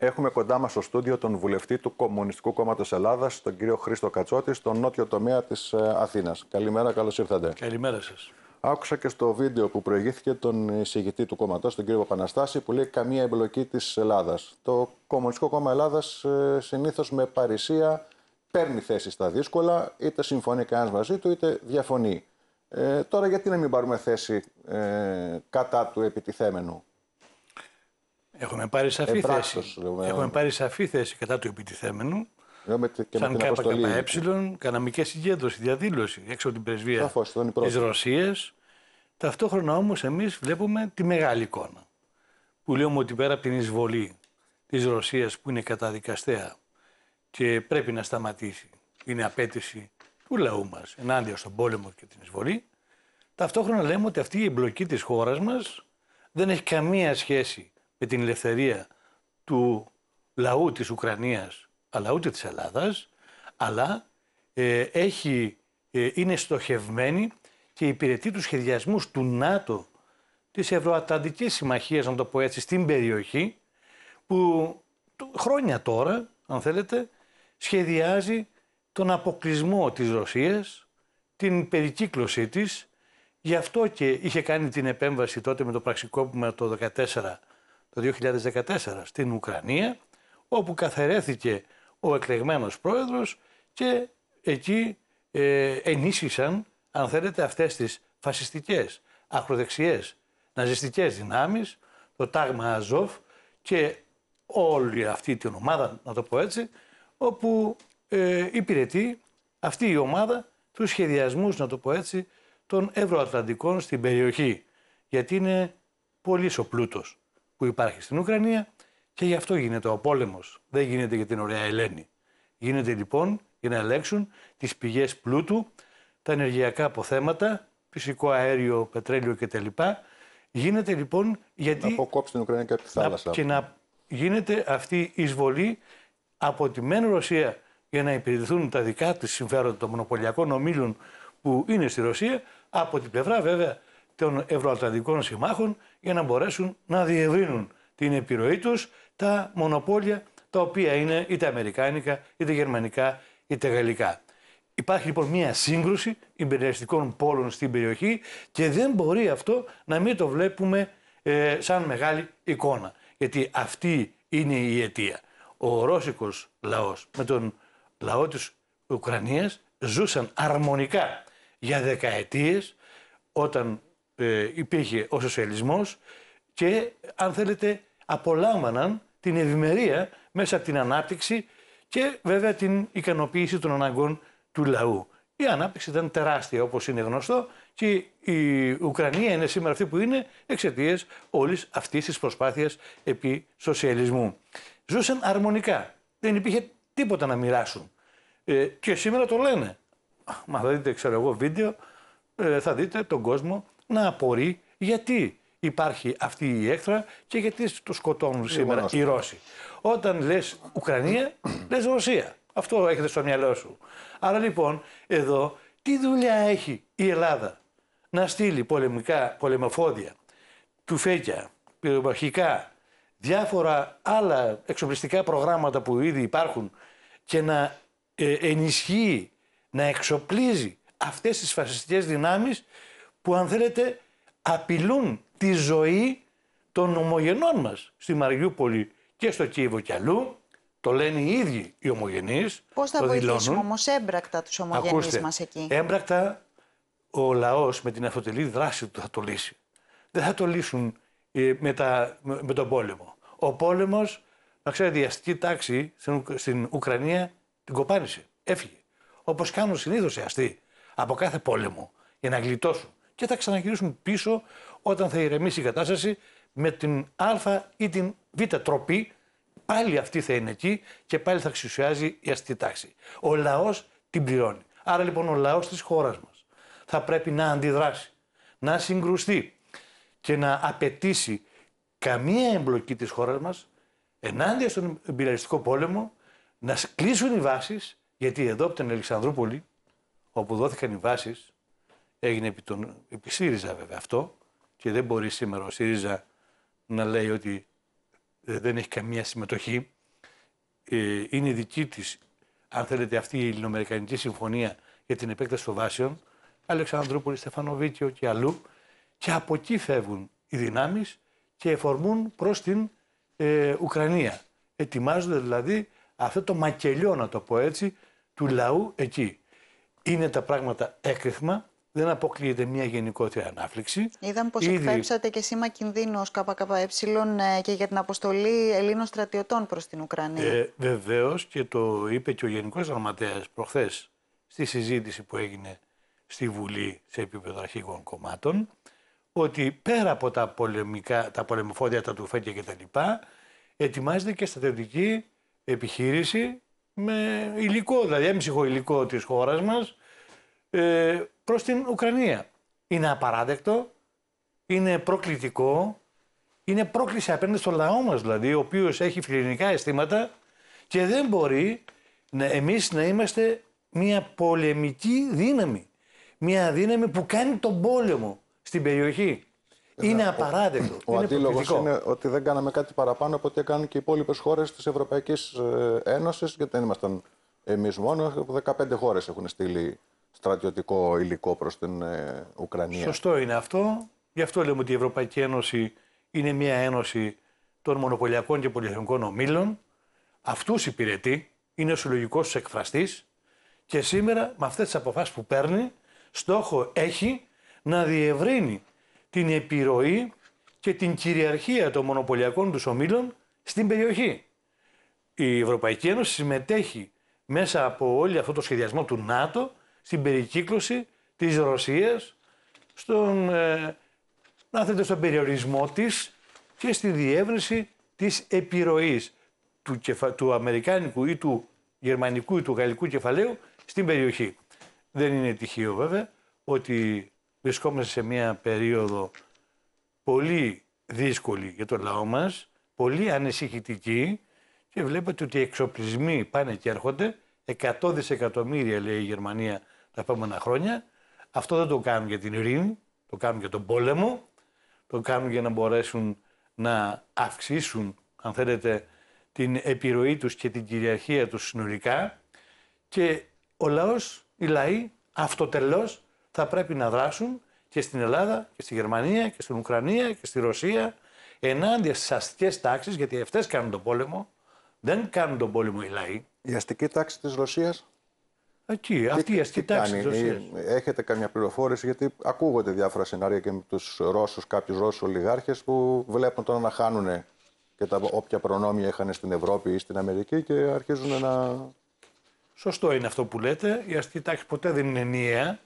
Έχουμε κοντά μας στο στούντιο τον βουλευτή του Κομμουνιστικού Κόμματος Ελλάδας, τον κύριο Χρήστο Κατσότη, στον νότιο τομέα της ε, Αθήνας. Καλημέρα, καλώς ήρθατε. Καλημέρα σας. Άκουσα και στο βίντεο που προηγήθηκε τον εισηγητή του κόμματος, τον κύριο Παπαναστάση, που λέει Καμία εμπλοκή της Ελλάδας. Το Κομμουνιστικό Κόμμα Ελλάδας ε, συνήθως με παρησία παίρνει θέση στα δύσκολα, είτε συμφωνεί κανένας μαζί του, είτε διαφωνεί. Ε, τώρα, γιατί να μην πάρουμε θέση ε, κατά του επιτιθέμενου. Έχουμε πάρει σαφή ε, θέση. Έχουμε πάρει σαφή θέση κατά του επιτιθέμενου. Ναι, και σαν ΚΚΕ, ε, καναμική συγκέντρωση, διαδήλωση έξω από την πρεσβεία της Ρωσίας. Ταυτόχρονα όμως εμείς βλέπουμε τη μεγάλη εικόνα. Που λέμε ότι πέρα από την εισβολή της Ρωσίας που είναι καταδικαστέα και πρέπει να σταματήσει, είναι απέτηση του λαού μας ενάντια στον πόλεμο και την εισβολή. Ταυτόχρονα λέμε ότι αυτή η εμπλοκή της χώρας μας δεν έχει καμία σχέση με την ελευθερία του λαού της Ουκρανίας αλλά ούτε της Ελλάδας αλλά ε, έχει, ε, είναι στοχευμένη και υπηρετεί τους σχεδιασμούς του ΝΑΤΟ της Ευρωατλαντικής Συμμαχίας να το πω έτσι στην περιοχή που χρόνια τώρα αν θέλετε σχεδιάζει τον αποκλεισμό της Ρωσίας την περικύκλωσή της γι' αυτό και είχε κάνει την επέμβαση τότε με το πραξικόπημα το 14 το 2014 στην Ουκρανία, όπου καθαρέθηκε ο εκλεγμένος πρόεδρος και εκεί ε, ενίσχυσαν, αν θέλετε, αυτές τις φασιστικές, ακροδεξιές, ναζιστικές δυνάμεις, το τάγμα Αζόφ και όλη αυτή την ομάδα, να το πω έτσι, όπου ε, υπηρετεί αυτή η ομάδα τους σχεδιασμούς, να το πω έτσι, των Ευρωατλαντικών στην περιοχή, γιατί είναι πολύ ο πλούτος που υπάρχει στην Ουκρανία και γι' αυτό γίνεται ο πόλεμος. Δεν γίνεται για την ωραία Ελένη. Γίνεται λοιπόν για να ελέγξουν τις πηγές πλούτου, τα ενεργειακά αποθέματα, φυσικό αέριο, πετρέλαιο κτλ. Γίνεται λοιπόν γιατί. Να αποκόψει την Ουκρανία και θάλασσα. Και να γίνεται αυτή η εισβολή από τη μεν Ρωσία για να υπηρετηθούν τα δικά της συμφέροντα των μονοπωλιακών ομίλων που είναι στη Ρωσία, από την πλευρά βέβαια των ευρωατλαντικών συμμάχων για να μπορέσουν να διευρύνουν την επιρροή τους τα μονοπόλια τα οποία είναι είτε αμερικάνικα, είτε γερμανικά, είτε γαλλικά. Υπάρχει λοιπόν μια σύγκρουση υπεριαλιστικών πόλων στην περιοχή και δεν μπορεί αυτό να μην το βλέπουμε ε, σαν μεγάλη εικόνα. Γιατί αυτή είναι η αιτία. Ο ρώσικος λαός με τον λαό της Ουκρανίας ζούσαν αρμονικά για δεκαετίες όταν ε, υπήρχε ο σοσιαλισμός και αν θέλετε απολάμβαναν την ευημερία μέσα από την ανάπτυξη και βέβαια την ικανοποίηση των αναγκών του λαού. Η ανάπτυξη ήταν τεράστια όπως είναι γνωστό και η Ουκρανία είναι σήμερα αυτή που είναι εξαιτίας όλης αυτής της προσπάθειας επί σοσιαλισμού. Ζούσαν αρμονικά, δεν υπήρχε τίποτα να μοιράσουν ε, και σήμερα το λένε. Μα θα δείτε ξέρω εγώ βίντεο, ε, θα δείτε τον κόσμο να απορεί γιατί υπάρχει αυτή η έκθρα και γιατί το σκοτώνουν σήμερα οι Ρώσοι. Όταν λες Ουκρανία, λες Ρωσία. Αυτό έχετε στο μυαλό σου. Άρα λοιπόν εδώ τι δουλειά έχει η Ελλάδα να στείλει πολεμικά, πολεμοφόδια, τουφέκια, πυρομαχικά, διάφορα άλλα εξοπλιστικά προγράμματα που ήδη υπάρχουν και να ε, ενισχύει, να εξοπλίζει αυτές τις φασιστικές δυνάμεις που αν θέλετε απειλούν τη ζωή των ομογενών μας στη Μαριούπολη και στο Κίεβο και αλλού. Το λένε οι ίδιοι οι ομογενείς. Πώς θα το βοηθήσουμε όμως έμπρακτα τους ομογενείς Ακούστε, μας εκεί. Έμπρακτα ο λαός με την αυτοτελή δράση του θα το λύσει. Δεν θα το λύσουν ε, με, τα, με, με, τον πόλεμο. Ο πόλεμος, να ξέρετε, η αστική τάξη στην, στην Ουκρανία την κοπάνισε. Έφυγε. Όπως κάνουν συνήθως οι αστεί από κάθε πόλεμο για να γλιτώσουν και θα ξαναγυρίσουν πίσω όταν θα ηρεμήσει η κατάσταση με την Α ή την Β τροπή. Πάλι αυτή θα είναι εκεί και πάλι θα εξουσιάζει η αστική τάξη. Ο λαός την πληρώνει. Άρα λοιπόν ο λαός της χώρας μας θα πρέπει να αντιδράσει, να συγκρουστεί και να απαιτήσει καμία εμπλοκή της χώρας μας ενάντια στον εμπειραλιστικό πόλεμο να κλείσουν οι βάσεις γιατί εδώ από την Αλεξανδρούπολη όπου δόθηκαν οι βάσεις Έγινε επί, τον, επί ΣΥΡΙΖΑ βέβαια αυτό και δεν μπορεί σήμερα ο ΣΥΡΙΖΑ να λέει ότι ε, δεν έχει καμία συμμετοχή. Ε, είναι δική της, αν θέλετε, αυτή η Ελληνοαμερικανική Συμφωνία για την επέκταση των βάσεων, Αλεξανδρούπολη, Στεφανοβίτιο και αλλού. Και από εκεί φεύγουν οι δυνάμεις και εφορμούν προς την ε, Ουκρανία. Ετοιμάζονται δηλαδή αυτό το μακελιό, να το πω έτσι, του λαού εκεί. Είναι τα πράγματα έκριθμα δεν αποκλείεται μια γενικότερη ανάφληξη. Είδαμε πως Ήδη... και σήμα κινδύνου ως ΚΚΕ και για την αποστολή Ελλήνων στρατιωτών προς την Ουκρανία. Ε, Βεβαίως και το είπε και ο Γενικός Γραμματέας προχθές στη συζήτηση που έγινε στη Βουλή σε επίπεδο αρχηγών κομμάτων ότι πέρα από τα, πολεμικά, τα πολεμοφόδια, τα τουφέκια κτλ. ετοιμάζεται και στρατιωτική επιχείρηση με υλικό, δηλαδή έμψυχο υλικό της χώρας μας, ε, προς την Ουκρανία. Είναι απαράδεκτο, είναι προκλητικό, είναι πρόκληση απέναντι στο λαό μας δηλαδή, ο οποίος έχει φιλινικά αισθήματα και δεν μπορεί να, εμείς να είμαστε μια πολεμική δύναμη. Μια δύναμη που κάνει τον πόλεμο στην περιοχή. Είναι απαράδεκτο. Ο, είναι ο αντίλογο είναι ότι δεν κάναμε κάτι παραπάνω από ό,τι έκαναν και οι υπόλοιπες χώρες της Ευρωπαϊκής ε, Ένωσης, γιατί δεν ήμασταν εμείς μόνο. 15 χώρες έχουν στείλει στρατιωτικό υλικό προς την ε, Ουκρανία. Σωστό είναι αυτό. Γι' αυτό λέμε ότι η Ευρωπαϊκή Ένωση είναι μια ένωση των μονοπωλιακών και πολυεθνικών ομίλων. Αυτούς υπηρετεί, είναι ο συλλογικός τους εκφραστής και σήμερα με αυτές τις αποφάσεις που παίρνει στόχο έχει να διευρύνει την επιρροή και την κυριαρχία των μονοπωλιακών τους ομίλων στην περιοχή. Η Ευρωπαϊκή Ένωση συμμετέχει μέσα από όλο αυτό το σχεδιασμό του ΝΑΤΟ στην περικύκλωση της Ρωσίας, στον, ε, να θέτω στον περιορισμό της και στη διεύρυνση της επιρροής του, αμερικάνικου ή του γερμανικού ή του γαλλικού κεφαλαίου στην περιοχή. Δεν είναι τυχαίο βέβαια ότι βρισκόμαστε σε μια περίοδο πολύ δύσκολη για τον λαό μας, πολύ ανησυχητική και βλέπετε ότι οι εξοπλισμοί πάνε και έρχονται, 100 δισεκατομμύρια λέει η Γερμανία τα επόμενα χρόνια. Αυτό δεν το κάνουν για την ειρήνη, το κάνουν για τον πόλεμο, το κάνουν για να μπορέσουν να αυξήσουν, αν θέλετε, την επιρροή τους και την κυριαρχία τους συνολικά και ο λαός, οι λαοί αυτοτελώς θα πρέπει να δράσουν και στην Ελλάδα και στη Γερμανία και στην Ουκρανία και στη Ρωσία ενάντια στις αστικές τάξεις, γιατί αυτές κάνουν τον πόλεμο, δεν κάνουν τον πόλεμο οι λαοί. Η αστική τάξη της Ρωσίας. Εκεί, αυτή η αστική τάξη. Έχετε καμιά πληροφόρηση, γιατί ακούγονται διάφορα σενάρια και με τους Ρώσους, κάποιους Ρώσους ολιγάρχες που βλέπουν τώρα να χάνουν και τα όποια προνόμια είχαν στην Ευρώπη ή στην Αμερική και αρχίζουν να. Σωστό είναι αυτό που λέτε. Η αστική τάξη ποτέ δεν είναι ενιαία.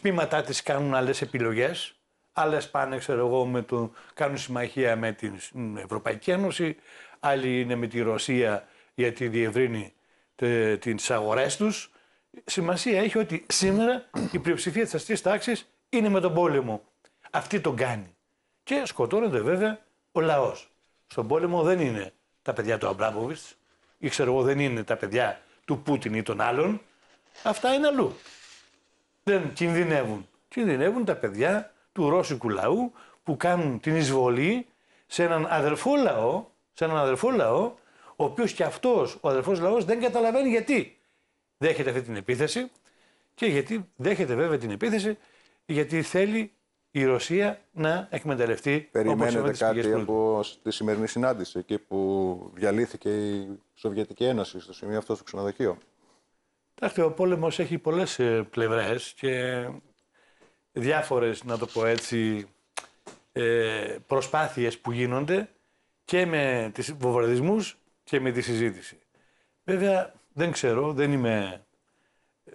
Τμήματά της κάνουν άλλες επιλογές. Άλλες πάνε, ξέρω εγώ, το... κάνουν συμμαχία με την Ευρωπαϊκή Ένωση. Άλλοι είναι με τη Ρωσία γιατί διευρύνει τις αγορές τους. σημασία έχει ότι σήμερα η πλειοψηφία της αστικής τάξης είναι με τον πόλεμο. Αυτή τον κάνει. Και σκοτώνεται βέβαια ο λαός. Στον πόλεμο δεν είναι τα παιδιά του Αμπράμποβιτ ή ξέρω εγώ δεν είναι τα παιδιά του Πούτιν ή των άλλων. Αυτά είναι αλλού. Δεν κινδυνεύουν. Κινδυνεύουν τα παιδιά του Ρώσικου λαού που κάνουν την εισβολή σε έναν αδερφό λαό, σε έναν αδερφό λαό ο οποίος και αυτός ο αδερφό λαός δεν καταλαβαίνει γιατί δέχεται αυτή την επίθεση και γιατί δέχεται βέβαια την επίθεση γιατί θέλει η Ρωσία να εκμεταλλευτεί Περιμένετε κάτι από τη σημερινή συνάντηση, εκεί που διαλύθηκε η Σοβιετική Ένωση, στο σημείο αυτό στο ξενοδοχείο. Κοιτάξτε, ο πόλεμος έχει πολλές ε, πλευρές και διάφορες, να το πω έτσι, ε, προσπάθειες που γίνονται και με τις βομβαρδισμούς και με τη συζήτηση. Βέβαια, δεν ξέρω, δεν είμαι.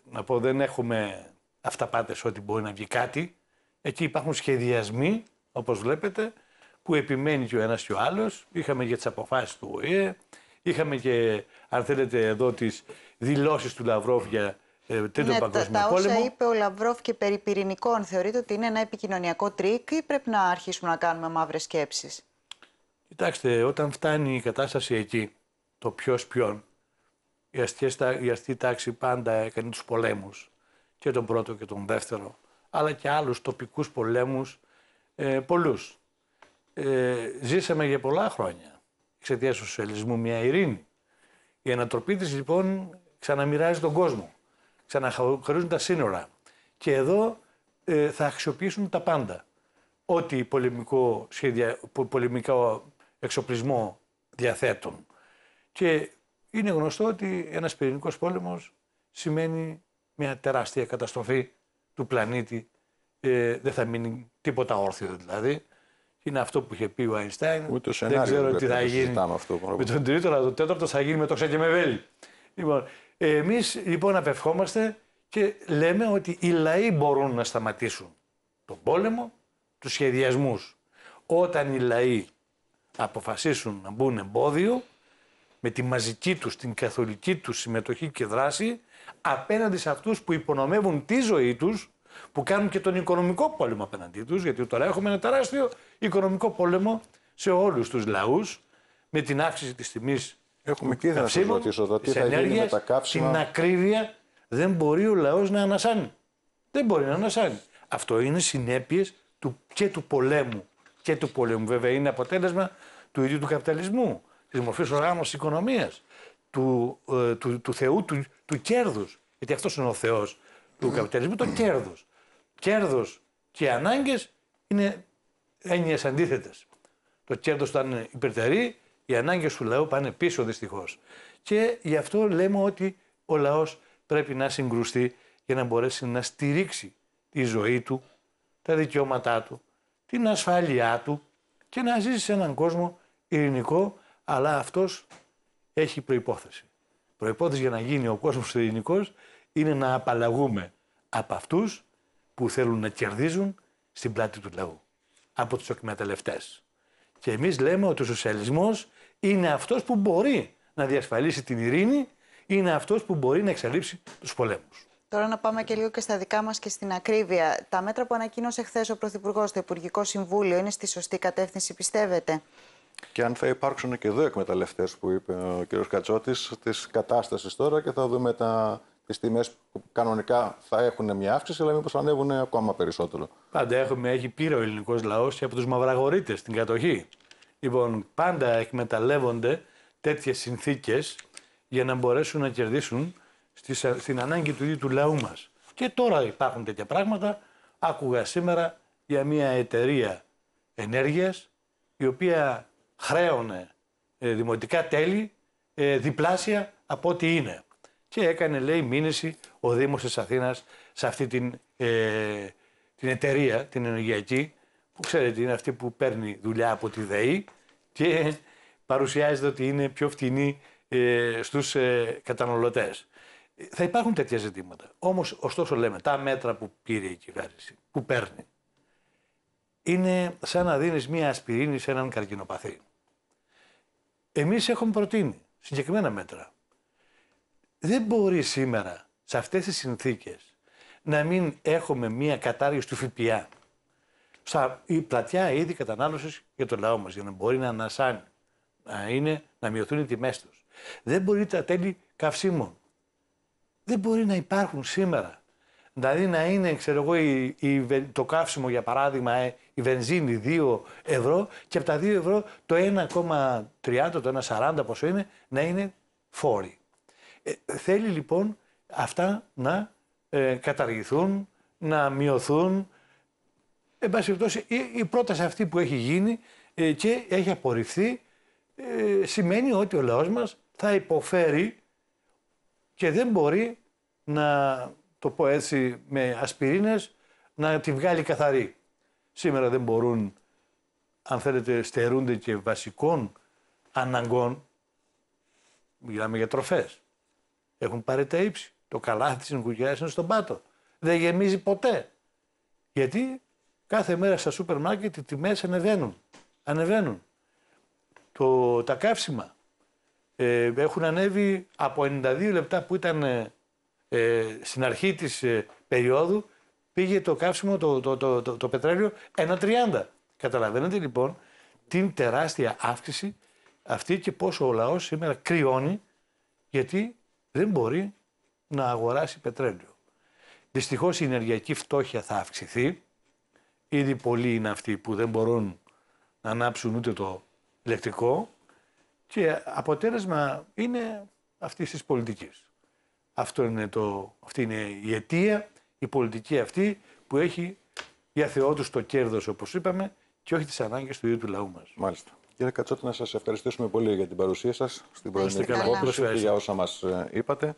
Να πω, δεν έχουμε αυταπάτες ότι μπορεί να βγει κάτι. Εκεί υπάρχουν σχεδιασμοί, όπως βλέπετε, που επιμένει και ο ένας και ο άλλος. Είχαμε και τις αποφάσεις του ΟΗΕ, είχαμε και, αν θέλετε, εδώ τις δηλώσεις του Λαυρόφ για ε, τρίτο ναι, παγκόσμιο τα, πόλεμο. Τα όσα είπε ο Λαυρόφ και περί πυρηνικών θεωρείτε ότι είναι ένα επικοινωνιακό τρίκ ή πρέπει να αρχίσουμε να κάνουμε μαύρες σκέψεις. Κοιτάξτε, όταν φτάνει η κατάσταση εκεί, το ποιος ποιον. Η αστεία, η αστή τάξη πάντα έκανε τους πολέμους και τον πρώτο και τον δεύτερο, αλλά και άλλους τοπικούς πολέμους, ε, πολλούς. Ε, ζήσαμε για πολλά χρόνια εξαιτίας του σοσιαλισμού μια ειρήνη. Η ανατροπή της λοιπόν ξαναμοιράζει τον κόσμο, ξαναχωρίζουν τα σύνορα και εδώ ε, θα αξιοποιήσουν τα πάντα. Ό,τι πολεμικό εξοπλισμό διαθέτουν. Και είναι γνωστό ότι ένας πυρηνικός πόλεμος σημαίνει μια τεράστια καταστροφή του πλανήτη. Ε, δεν θα μείνει τίποτα όρθιο δηλαδή. Είναι αυτό που είχε πει ο Αϊνστάιν. Ούτε δεν ξέρω τι θα γίνει. με τον τρίτο, αλλά το τέταρτο θα γίνει με το ξακεμεβέλι. Λοιπόν, Εμείς λοιπόν απευχόμαστε και λέμε ότι οι λαοί μπορούν να σταματήσουν τον πόλεμο, τους σχεδιασμούς. Όταν οι λαοί αποφασίσουν να μπουν εμπόδιο, με τη μαζική τους, την καθολική τους συμμετοχή και δράση απέναντι σε αυτούς που υπονομεύουν τη ζωή τους, που κάνουν και τον οικονομικό πόλεμο απέναντί τους, γιατί τώρα έχουμε ένα τεράστιο οικονομικό πόλεμο σε όλους τους λαούς, με την αύξηση της τιμής Έχουμε και να ρωτήσω θα γίνει τα καύσιμα. Την ακρίβεια δεν μπορεί ο λαός να ανασάνει. Δεν μπορεί να ανασάνει. Αυτό είναι συνέπειες του, και του πολέμου. Και του πολέμου βέβαια είναι αποτέλεσμα του ίδιου του καπιταλισμού της μορφής οργάνωση της οικονομίας, του, ε, του, του, Θεού, του, του κέρδους. Γιατί αυτός είναι ο Θεός του καπιταλισμού, το κέρδος. Κέρδος και ανάγκες είναι έννοιες αντίθετες. Το κέρδος ήταν υπερτερεί, οι ανάγκες του λαού πάνε πίσω δυστυχώς. Και γι' αυτό λέμε ότι ο λαός πρέπει να συγκρουστεί για να μπορέσει να στηρίξει τη ζωή του, τα δικαιώματά του, την ασφάλειά του και να ζήσει σε έναν κόσμο ειρηνικό αλλά αυτός έχει προπόθεση. Προπόθεση για να γίνει ο κόσμος ελληνικός είναι να απαλλαγούμε από αυτούς που θέλουν να κερδίζουν στην πλάτη του λαού, από τους εκμεταλλευτές. Και εμείς λέμε ότι ο σοσιαλισμός είναι αυτός που μπορεί να διασφαλίσει την ειρήνη, είναι αυτός που μπορεί να εξαλείψει τους πολέμους. Τώρα να πάμε και λίγο και στα δικά μας και στην ακρίβεια. Τα μέτρα που ανακοίνωσε χθες ο Πρωθυπουργός στο Υπουργικό Συμβούλιο είναι στη σωστή κατεύθυνση, πιστεύετε. Και αν θα υπάρξουν και εδώ εκμεταλλευτές που είπε ο κ. Κατσότης της κατάστασης τώρα και θα δούμε τα, τις τιμές που κανονικά θα έχουν μια αύξηση, αλλά μήπως ανέβουν ακόμα περισσότερο. Πάντα έχουμε, έχει πήρε ο ελληνικός λαός και από τους μαυραγωρίτε στην κατοχή. Λοιπόν, πάντα εκμεταλλεύονται τέτοιες συνθήκες για να μπορέσουν να κερδίσουν στις, στην ανάγκη του ίδιου του λαού μας. Και τώρα υπάρχουν τέτοια πράγματα. Άκουγα σήμερα για μια εταιρεία ενέργειας η οποία χρέωνε ε, δημοτικά τέλη ε, διπλάσια από ό,τι είναι. Και έκανε, λέει, μήνυση ο Δήμος της Αθήνας σε αυτή την, ε, την εταιρεία, την ενεργειακή, που ξέρετε είναι αυτή που παίρνει δουλειά από τη ΔΕΗ και παρουσιάζεται ότι είναι πιο φτηνή ε, στους ε, καταναλωτές. Θα υπάρχουν τέτοια ζητήματα. Όμως, ωστόσο λέμε, τα μέτρα που πήρε η κυβέρνηση, που παίρνει, είναι σαν να δίνεις μία ασπιρίνη σε έναν καρκινοπαθή. Εμείς έχουμε προτείνει συγκεκριμένα μέτρα. Δεν μπορεί σήμερα σε αυτές τις συνθήκες να μην έχουμε μία κατάργηση του ΦΠΑ. Στα η πλατιά ήδη κατανάλωσης για το λαό μας, για να μπορεί να ανασάνει, να, είναι, να μειωθούν οι τιμές τους. Δεν μπορεί τα τέλη καυσίμων. Δεν μπορεί να υπάρχουν σήμερα Δηλαδή να είναι, ξέρω εγώ, το καύσιμο για παράδειγμα ε, η βενζίνη 2 ευρώ και από τα 2 ευρώ το 1,30, το 1,40 πόσο είναι, να είναι φόροι. Ε, θέλει λοιπόν αυτά να ε, καταργηθούν, να μειωθούν. Εν πάση περιπτώσει, η, η πρόταση αυτή που έχει γίνει ε, και έχει απορριφθεί σημαίνει ότι ο λαός μας θα υποφέρει και δεν μπορεί να το πω έτσι με ασπιρίνες, να τη βγάλει καθαρή σήμερα δεν μπορούν, αν θέλετε, στερούνται και βασικών αναγκών. Μιλάμε για τροφές. Έχουν πάρει τα ύψη. Το καλάθι της νοικοκυριάς είναι στον πάτο. Δεν γεμίζει ποτέ. Γιατί κάθε μέρα στα σούπερ μάρκετ οι τιμές ανεβαίνουν. ανεβαίνουν. Το, τα καύσιμα ε, έχουν ανέβει από 92 λεπτά που ήταν ε, ε στην αρχή της ε, περίοδου πήγε το καύσιμο, το, το, το, το, πετρέλαιο 1,30. Καταλαβαίνετε λοιπόν την τεράστια αύξηση αυτή και πόσο ο λαός σήμερα κρυώνει γιατί δεν μπορεί να αγοράσει πετρέλαιο. Δυστυχώς, η ενεργειακή φτώχεια θα αυξηθεί. Ήδη πολλοί είναι αυτοί που δεν μπορούν να ανάψουν ούτε το ηλεκτρικό και αποτέλεσμα είναι αυτής της πολιτικής. Αυτό είναι το, αυτή είναι η αιτία η πολιτική αυτή που έχει για Θεό το κέρδος, όπως είπαμε, και όχι τις ανάγκες του ίδιου του λαού μας. Μάλιστα. Κύριε Κατσότη, να σας ευχαριστήσουμε πολύ για την παρουσία σας στην πρώτη και για όσα μας ε, είπατε.